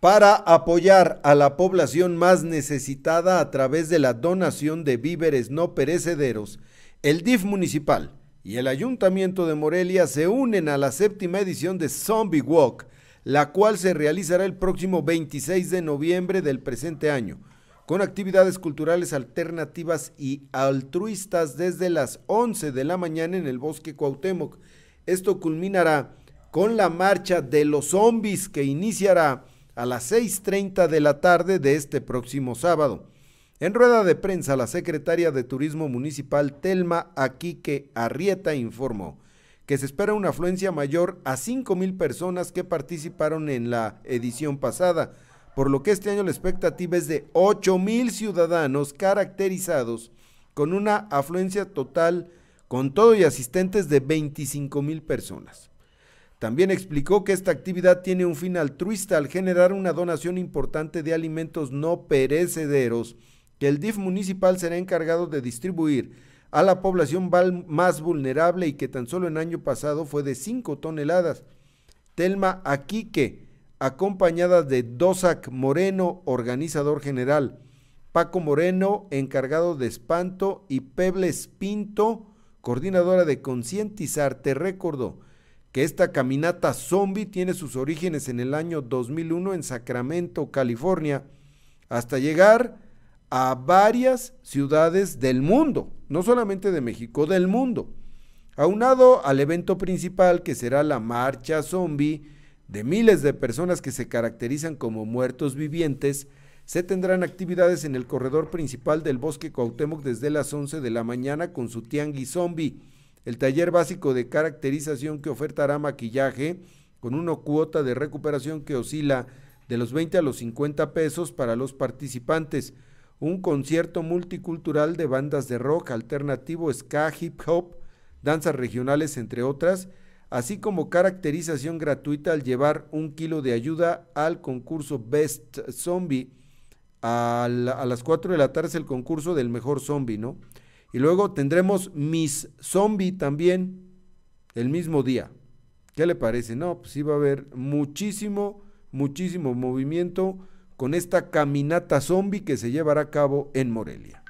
para apoyar a la población más necesitada a través de la donación de víveres no perecederos, el DIF municipal y el Ayuntamiento de Morelia se unen a la séptima edición de Zombie Walk, la cual se realizará el próximo 26 de noviembre del presente año, con actividades culturales alternativas y altruistas desde las 11 de la mañana en el Bosque Cuauhtémoc. Esto culminará con la marcha de los zombies que iniciará a las 6.30 de la tarde de este próximo sábado. En rueda de prensa, la secretaria de Turismo Municipal Telma Aquique Arrieta informó que se espera una afluencia mayor a 5.000 personas que participaron en la edición pasada, por lo que este año la expectativa es de 8.000 ciudadanos caracterizados con una afluencia total con todo y asistentes de 25.000 personas. También explicó que esta actividad tiene un fin altruista al generar una donación importante de alimentos no perecederos que el DIF municipal será encargado de distribuir a la población más vulnerable y que tan solo en año pasado fue de 5 toneladas. Telma Aquique, acompañada de Dosac Moreno, organizador general, Paco Moreno, encargado de espanto, y Pebles Pinto, coordinadora de te recordó que esta caminata zombie tiene sus orígenes en el año 2001 en Sacramento, California, hasta llegar a varias ciudades del mundo, no solamente de México, del mundo. Aunado al evento principal que será la marcha zombie de miles de personas que se caracterizan como muertos vivientes, se tendrán actividades en el corredor principal del bosque Cuauhtémoc desde las 11 de la mañana con su tianguis zombie el taller básico de caracterización que ofertará maquillaje con una cuota de recuperación que oscila de los 20 a los 50 pesos para los participantes. Un concierto multicultural de bandas de rock, alternativo, ska, hip hop, danzas regionales, entre otras, así como caracterización gratuita al llevar un kilo de ayuda al concurso Best Zombie. A, las 4 de la tarde el concurso del mejor zombie, ¿no? Y luego tendremos Miss Zombie también el mismo día. ¿Qué le parece? No, pues sí va a haber muchísimo, muchísimo movimiento con esta caminata zombie que se llevará a cabo en Morelia.